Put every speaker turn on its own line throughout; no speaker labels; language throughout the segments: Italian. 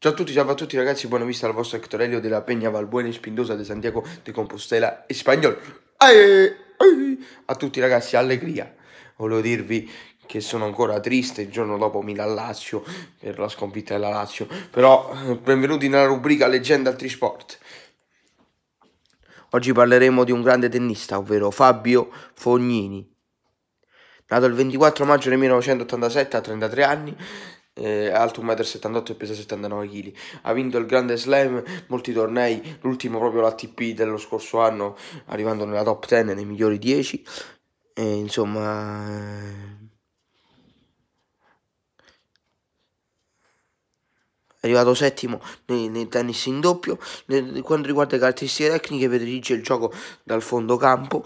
Ciao a tutti, salve a tutti ragazzi, buona vista al vostro Hectorelio della Peña Valbuena e Spindosa di Santiago de Compostela e Spagnol. A tutti ragazzi, allegria. Volevo dirvi che sono ancora triste il giorno dopo Milan-Lazio per la sconfitta della Lazio, però eh, benvenuti nella rubrica Leggenda altri sport. Oggi parleremo di un grande tennista, ovvero Fabio Fognini. Nato il 24 maggio 1987 a 33 anni, eh, alto 1,78 m e pesa 79 kg. Ha vinto il Grande Slam, molti tornei, l'ultimo proprio l'ATP dello scorso anno, arrivando nella top 10, nei migliori 10. E, insomma... Eh, è arrivato settimo nei, nei tennis in doppio. Per quanto riguarda le caratteristiche tecniche, predilige il gioco dal fondo campo,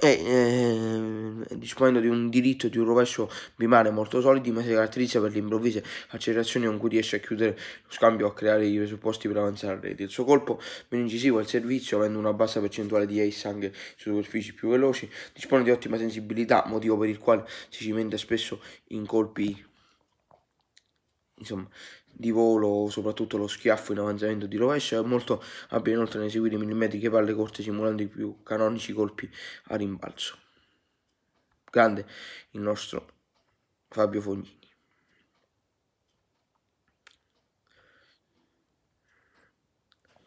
e eh, disponendo di un diritto e di un rovescio bimare molto solidi ma si caratterizza per le improvvise accelerazioni con cui riesce a chiudere lo scambio o a creare i presupposti per avanzare la rete il suo colpo meno incisivo al servizio avendo una bassa percentuale di ace anche su superfici più veloci dispone di ottima sensibilità motivo per il quale si cimenta spesso in colpi insomma, di volo, soprattutto lo schiaffo in avanzamento di rovescio, è molto abile inoltre nei seguiti millimetriche palle corte simulando i più canonici colpi a rimbalzo. Grande il nostro Fabio Fognini.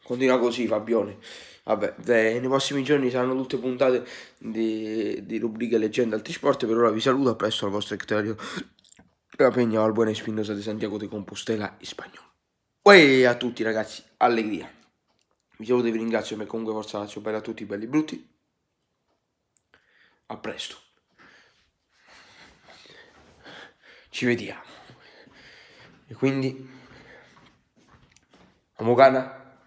Continua così Fabione. Vabbè, beh, nei prossimi giorni saranno tutte puntate di, di rubriche leggende altri sport. Per ora vi saluto, a presto al vostro Ecterio la Peña Albana Espinosa di Santiago de Compostela, in Spagnolo. Uè a tutti ragazzi, allegria. Vi saluto e vi ringrazio per comunque forza Lazio, bella a tutti, belli e brutti. A presto. Ci vediamo. E quindi... Mugana?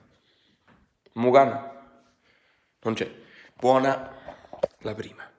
Mugana? Non c'è. Buona la prima.